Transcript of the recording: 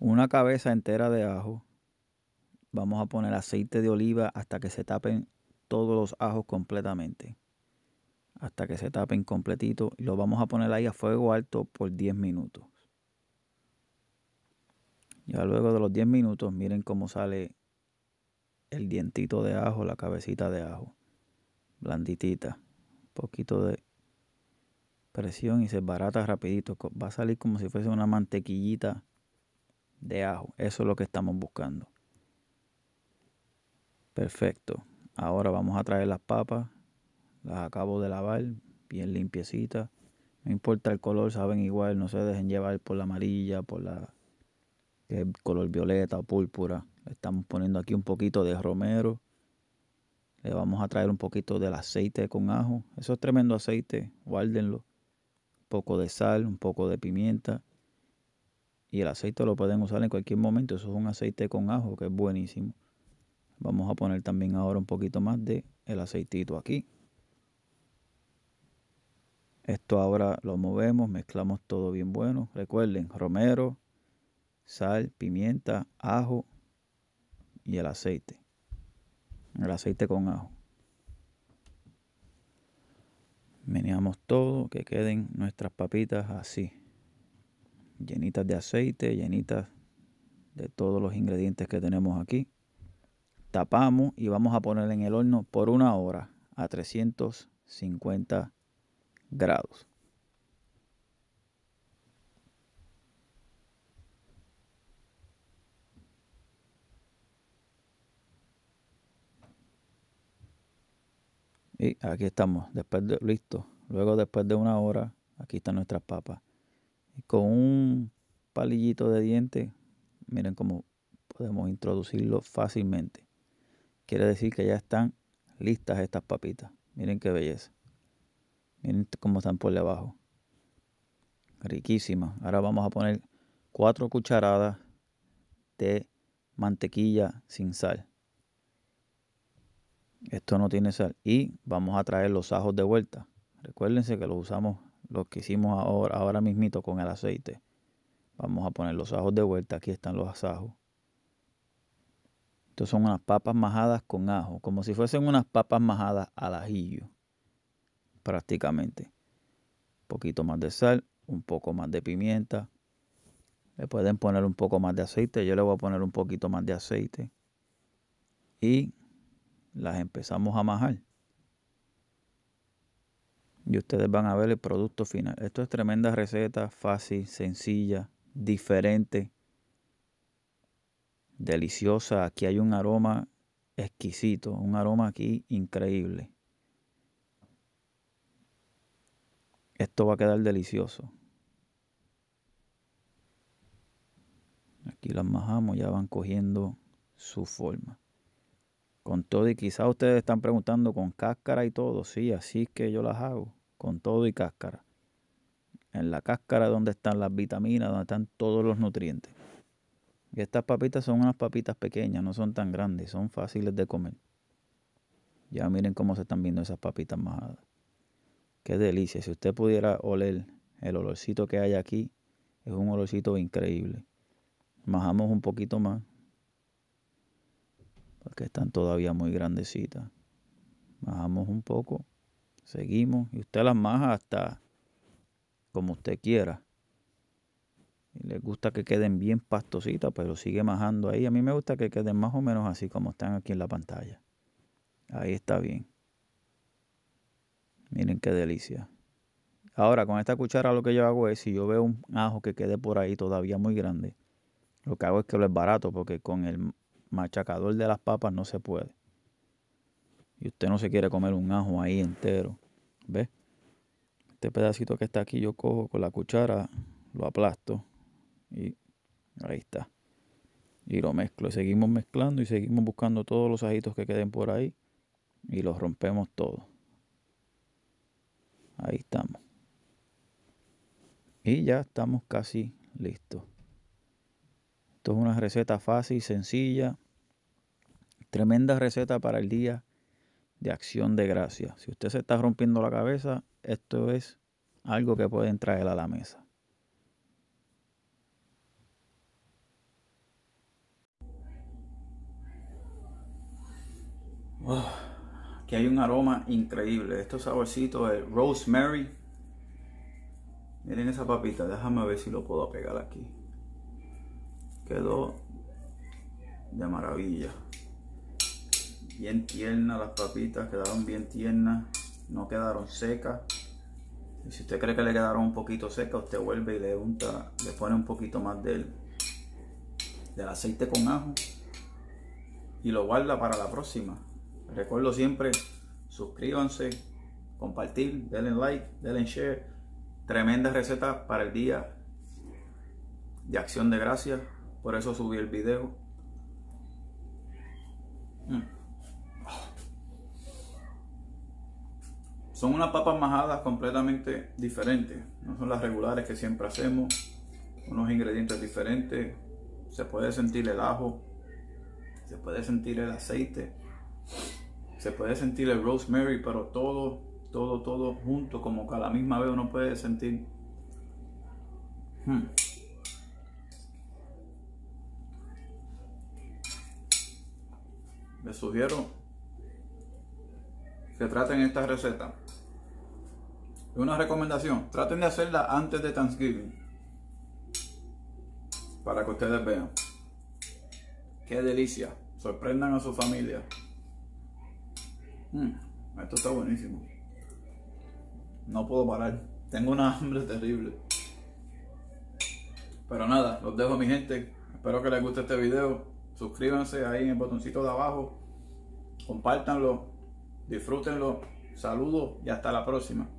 una cabeza entera de ajo. Vamos a poner aceite de oliva hasta que se tapen todos los ajos completamente. Hasta que se tapen completito. Y lo vamos a poner ahí a fuego alto por 10 minutos. Ya luego de los 10 minutos, miren cómo sale el dientito de ajo, la cabecita de ajo. Blanditita. Un poquito de presión y se barata rapidito. Va a salir como si fuese una mantequillita de ajo. Eso es lo que estamos buscando. Perfecto. Ahora vamos a traer las papas. Las acabo de lavar bien limpiecitas. No importa el color, saben igual. No se dejen llevar por la amarilla, por la que es color violeta o púrpura. Le estamos poniendo aquí un poquito de romero. Le vamos a traer un poquito del aceite con ajo. Eso es tremendo aceite. Guárdenlo. Un poco de sal, un poco de pimienta. Y el aceite lo pueden usar en cualquier momento. Eso es un aceite con ajo que es buenísimo. Vamos a poner también ahora un poquito más de el aceitito aquí. Esto ahora lo movemos, mezclamos todo bien bueno. Recuerden, romero, sal, pimienta, ajo y el aceite. El aceite con ajo. Meneamos todo, que queden nuestras papitas así llenitas de aceite, llenitas de todos los ingredientes que tenemos aquí. Tapamos y vamos a poner en el horno por una hora a 350 grados. Y aquí estamos, después de, listo. Luego después de una hora, aquí están nuestras papas con un palillito de diente, miren cómo podemos introducirlo fácilmente. Quiere decir que ya están listas estas papitas. Miren qué belleza. Miren cómo están por debajo. Riquísimas. Ahora vamos a poner 4 cucharadas de mantequilla sin sal. Esto no tiene sal. Y vamos a traer los ajos de vuelta. Recuérdense que los usamos lo que hicimos ahora, ahora mismito con el aceite. Vamos a poner los ajos de vuelta. Aquí están los ajos. Estos son unas papas majadas con ajo, como si fuesen unas papas majadas al ajillo, prácticamente. Un poquito más de sal, un poco más de pimienta. Le pueden poner un poco más de aceite. Yo le voy a poner un poquito más de aceite. Y las empezamos a majar y ustedes van a ver el producto final. Esto es tremenda receta, fácil, sencilla, diferente, deliciosa. Aquí hay un aroma exquisito, un aroma aquí increíble. Esto va a quedar delicioso. Aquí las majamos, ya van cogiendo su forma. Con todo, y quizá ustedes están preguntando con cáscara y todo. Sí, así que yo las hago con todo y cáscara. En la cáscara donde están las vitaminas, donde están todos los nutrientes. Y estas papitas son unas papitas pequeñas, no son tan grandes, son fáciles de comer. Ya miren cómo se están viendo esas papitas majadas. Qué delicia. Si usted pudiera oler el olorcito que hay aquí, es un olorcito increíble. Majamos un poquito más. Porque están todavía muy grandecitas. Majamos un poco. Seguimos. Y usted las maja hasta como usted quiera. Y le gusta que queden bien pastositas, pero sigue majando ahí. A mí me gusta que queden más o menos así como están aquí en la pantalla. Ahí está bien. Miren qué delicia. Ahora, con esta cuchara lo que yo hago es, si yo veo un ajo que quede por ahí todavía muy grande, lo que hago es que lo es barato porque con el machacador de las papas no se puede y usted no se quiere comer un ajo ahí entero, ¿ves? Este pedacito que está aquí yo cojo con la cuchara, lo aplasto y ahí está. Y lo mezclo. Y Seguimos mezclando y seguimos buscando todos los ajitos que queden por ahí y los rompemos todos. Ahí estamos. Y ya estamos casi listos. Esto es una receta fácil, y sencilla. Tremenda receta para el día de acción de gracia. Si usted se está rompiendo la cabeza, esto es algo que pueden traer a la mesa. Wow, que hay un aroma increíble. Estos saborcitos de rosemary. Miren esa papita, déjame ver si lo puedo pegar aquí. Quedó de maravilla bien tiernas las papitas, quedaron bien tiernas, no quedaron secas. si usted cree que le quedaron un poquito secas, usted vuelve y le unta, le pone un poquito más del, del aceite con ajo y lo guarda para la próxima. Recuerdo siempre, suscríbanse, compartir, denle like, denle share. Tremenda receta para el día de acción de gracias. Por eso subí el video. Son unas papas majadas completamente diferentes. No son las regulares que siempre hacemos. Unos ingredientes diferentes. Se puede sentir el ajo. Se puede sentir el aceite. Se puede sentir el rosemary, pero todo, todo, todo junto, como que a la misma vez uno puede sentir. Me hmm. Les sugiero que traten esta receta una recomendación, traten de hacerla antes de Thanksgiving. Para que ustedes vean. Qué delicia. Sorprendan a su familia. Mm, esto está buenísimo. No puedo parar. Tengo una hambre terrible. Pero nada, los dejo mi gente. Espero que les guste este video. Suscríbanse ahí en el botoncito de abajo. Compártanlo. Disfrútenlo. Saludos y hasta la próxima.